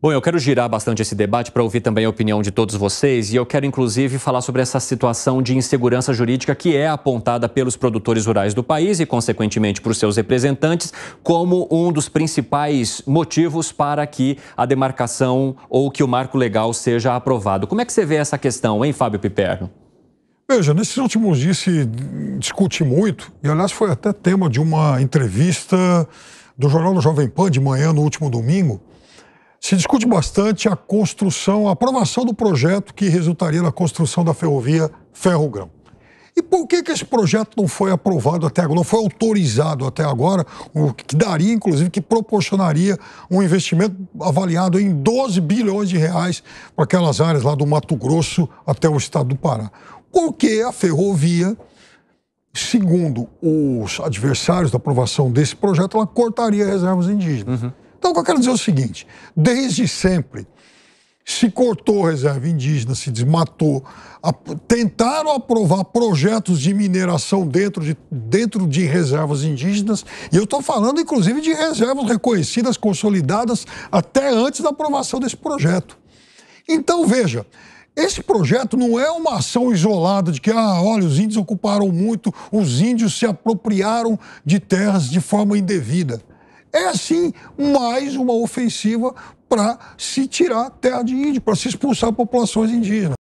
Bom, eu quero girar bastante esse debate para ouvir também a opinião de todos vocês e eu quero inclusive falar sobre essa situação de insegurança jurídica que é apontada pelos produtores rurais do país e, consequentemente, por seus representantes como um dos principais motivos para que a demarcação ou que o marco legal seja aprovado. Como é que você vê essa questão, hein, Fábio Piperno? Veja, nesses últimos dias se discute muito, e aliás foi até tema de uma entrevista do Jornal do Jovem Pan de manhã no último domingo se discute bastante a construção, a aprovação do projeto que resultaria na construção da ferrovia Ferrogrão. E por que, que esse projeto não foi aprovado até agora, não foi autorizado até agora, o que daria, inclusive, que proporcionaria um investimento avaliado em 12 bilhões de reais para aquelas áreas lá do Mato Grosso até o estado do Pará? Porque a ferrovia, segundo os adversários da aprovação desse projeto, ela cortaria reservas indígenas. Uhum. Então, eu quero dizer é o seguinte: desde sempre se cortou reserva indígena, se desmatou, a, tentaram aprovar projetos de mineração dentro de, dentro de reservas indígenas, e eu estou falando inclusive de reservas reconhecidas, consolidadas, até antes da aprovação desse projeto. Então, veja. Esse projeto não é uma ação isolada de que, ah, olha, os índios ocuparam muito, os índios se apropriaram de terras de forma indevida. É assim mais uma ofensiva para se tirar terra de índio, para se expulsar populações indígenas.